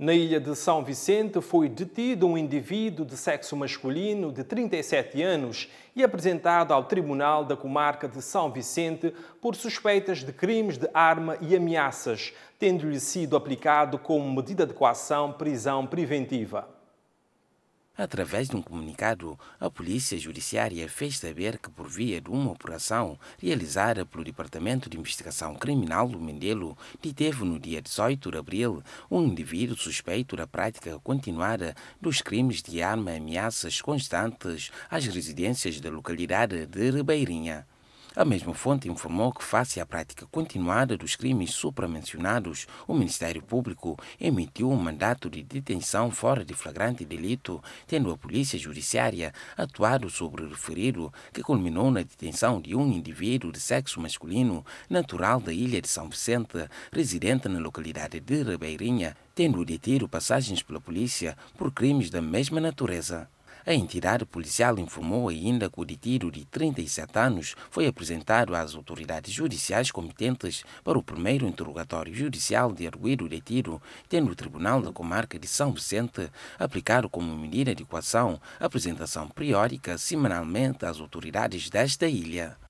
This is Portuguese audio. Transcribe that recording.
Na ilha de São Vicente foi detido um indivíduo de sexo masculino de 37 anos e apresentado ao Tribunal da Comarca de São Vicente por suspeitas de crimes de arma e ameaças, tendo-lhe sido aplicado como medida de coação prisão preventiva. Através de um comunicado, a Polícia Judiciária fez saber que, por via de uma operação realizada pelo Departamento de Investigação Criminal do Mendelo, deteve no dia 18 de abril um indivíduo suspeito da prática continuada dos crimes de arma e ameaças constantes às residências da localidade de Ribeirinha. A mesma fonte informou que, face à prática continuada dos crimes supramencionados, o Ministério Público emitiu um mandato de detenção fora de flagrante delito, tendo a Polícia Judiciária atuado sobre o referido, que culminou na detenção de um indivíduo de sexo masculino, natural da ilha de São Vicente, residente na localidade de Ribeirinha, tendo detido passagens pela polícia por crimes da mesma natureza. A entidade policial informou ainda que o detido de 37 anos foi apresentado às autoridades judiciais competentes para o primeiro interrogatório judicial de arguido detido, tendo o Tribunal da Comarca de São Vicente aplicado como medida de equação a apresentação periódica semanalmente às autoridades desta ilha.